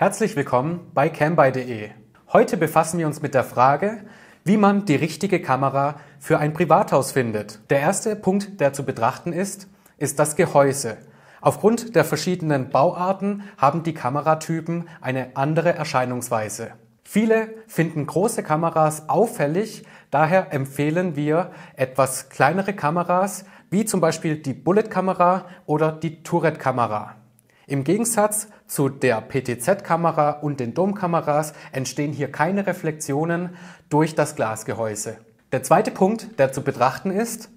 Herzlich willkommen bei camby.de. Heute befassen wir uns mit der Frage, wie man die richtige Kamera für ein Privathaus findet. Der erste Punkt, der zu betrachten ist, ist das Gehäuse. Aufgrund der verschiedenen Bauarten haben die Kameratypen eine andere Erscheinungsweise. Viele finden große Kameras auffällig, daher empfehlen wir etwas kleinere Kameras, wie zum Beispiel die Bullet-Kamera oder die Tourette-Kamera. Im Gegensatz zu der PTZ-Kamera und den Domkameras entstehen hier keine Reflexionen durch das Glasgehäuse. Der zweite Punkt, der zu betrachten ist,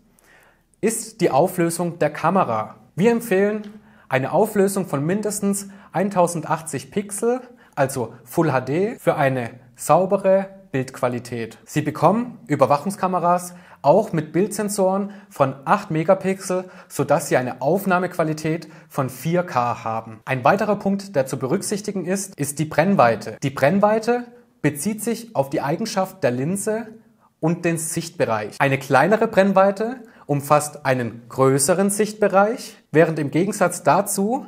ist die Auflösung der Kamera. Wir empfehlen eine Auflösung von mindestens 1080 Pixel, also Full HD, für eine saubere Bildqualität. Sie bekommen Überwachungskameras auch mit Bildsensoren von 8 Megapixel, sodass Sie eine Aufnahmequalität von 4K haben. Ein weiterer Punkt, der zu berücksichtigen ist, ist die Brennweite. Die Brennweite bezieht sich auf die Eigenschaft der Linse und den Sichtbereich. Eine kleinere Brennweite umfasst einen größeren Sichtbereich, während im Gegensatz dazu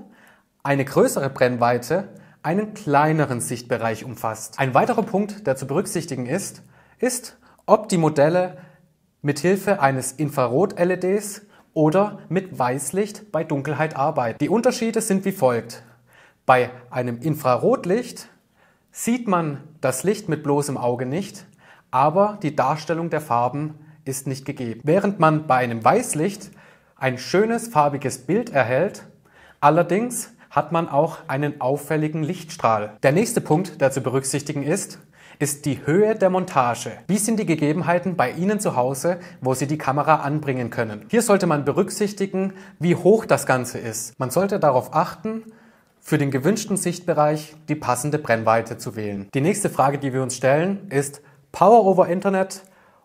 eine größere Brennweite einen kleineren Sichtbereich umfasst. Ein weiterer Punkt, der zu berücksichtigen ist, ist, ob die Modelle mithilfe eines Infrarot-LEDs oder mit Weißlicht bei Dunkelheit arbeiten. Die Unterschiede sind wie folgt. Bei einem Infrarotlicht sieht man das Licht mit bloßem Auge nicht, aber die Darstellung der Farben ist nicht gegeben. Während man bei einem Weißlicht ein schönes farbiges Bild erhält, allerdings hat man auch einen auffälligen Lichtstrahl. Der nächste Punkt, der zu berücksichtigen ist, ist die Höhe der Montage. Wie sind die Gegebenheiten bei Ihnen zu Hause, wo Sie die Kamera anbringen können? Hier sollte man berücksichtigen, wie hoch das Ganze ist. Man sollte darauf achten, für den gewünschten Sichtbereich die passende Brennweite zu wählen. Die nächste Frage, die wir uns stellen, ist Power over Internet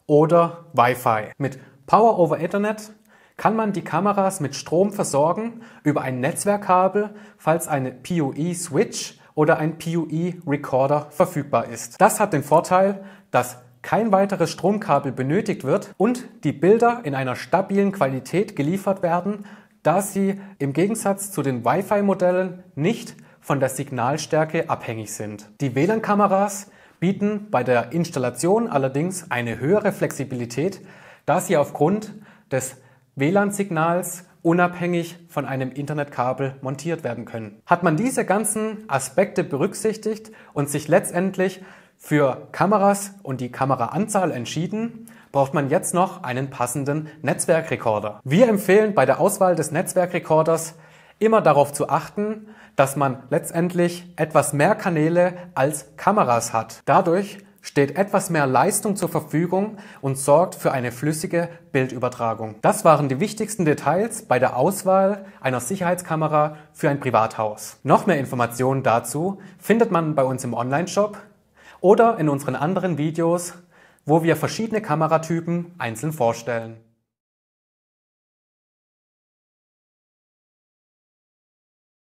oder Wi-Fi. Mit Power over Internet kann man die Kameras mit Strom versorgen über ein Netzwerkkabel, falls eine PoE-Switch oder ein PoE-Recorder verfügbar ist. Das hat den Vorteil, dass kein weiteres Stromkabel benötigt wird und die Bilder in einer stabilen Qualität geliefert werden, da sie im Gegensatz zu den Wi-Fi-Modellen nicht von der Signalstärke abhängig sind. Die WLAN-Kameras bieten bei der Installation allerdings eine höhere Flexibilität, da sie aufgrund des WLAN-Signals unabhängig von einem Internetkabel montiert werden können. Hat man diese ganzen Aspekte berücksichtigt und sich letztendlich für Kameras und die Kameraanzahl entschieden, braucht man jetzt noch einen passenden Netzwerkrekorder. Wir empfehlen bei der Auswahl des Netzwerkrekorders immer darauf zu achten, dass man letztendlich etwas mehr Kanäle als Kameras hat. Dadurch steht etwas mehr Leistung zur Verfügung und sorgt für eine flüssige Bildübertragung. Das waren die wichtigsten Details bei der Auswahl einer Sicherheitskamera für ein Privathaus. Noch mehr Informationen dazu findet man bei uns im Online-Shop oder in unseren anderen Videos, wo wir verschiedene Kameratypen einzeln vorstellen.